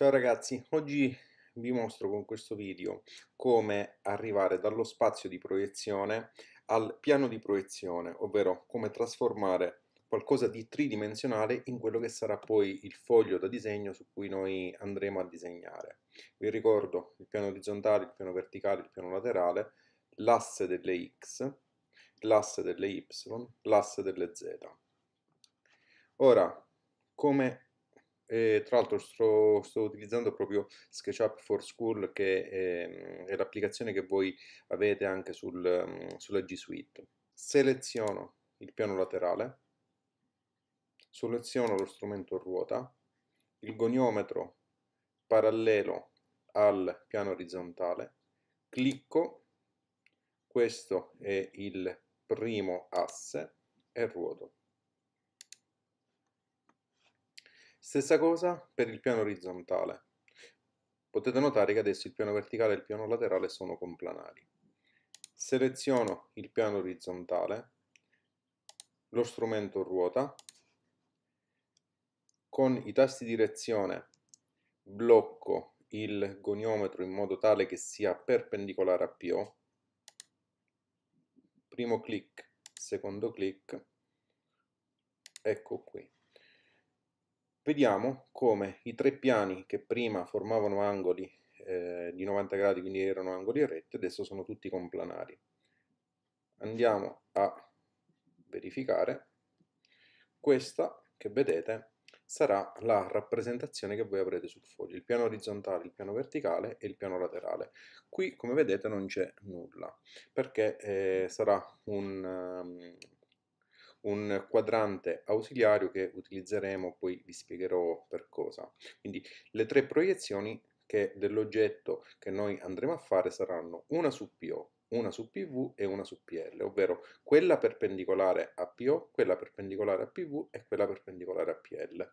Ciao ragazzi, oggi vi mostro con questo video come arrivare dallo spazio di proiezione al piano di proiezione, ovvero come trasformare qualcosa di tridimensionale in quello che sarà poi il foglio da disegno su cui noi andremo a disegnare. Vi ricordo il piano orizzontale, il piano verticale, il piano laterale, l'asse delle x, l'asse delle y, l'asse delle z. Ora, come e tra l'altro sto, sto, utilizzando proprio SketchUp for School che è, ehm, è l'applicazione che voi avete anche sul, mm, sulla G Suite. Seleziono il piano laterale, seleziono lo strumento ruota, il goniometro parallelo al piano orizzontale, clicco, questo è il primo asse e ruoto. Stessa cosa per il piano orizzontale. Potete notare che adesso il piano verticale e il piano laterale sono complanari. Seleziono il piano orizzontale, lo strumento ruota, con i tasti direzione blocco il goniometro in modo tale che sia perpendicolare a PO, primo clic, secondo clic, ecco qui vediamo come i tre piani che prima formavano angoli eh, di 90 gradi, quindi erano angoli retti, adesso sono tutti complanari. Andiamo a verificare. Questa che vedete sarà la rappresentazione che voi avrete sul foglio, il piano orizzontale, il piano verticale e il piano laterale. Qui, come vedete, non c'è nulla, perché eh, sarà un... Um, un quadrante ausiliario che utilizzeremo, poi vi spiegherò per cosa. Quindi le tre proiezioni dell'oggetto che noi andremo a fare saranno una su PO, una su PV e una su PL, ovvero quella perpendicolare a PO, quella perpendicolare a PV e quella perpendicolare a PL.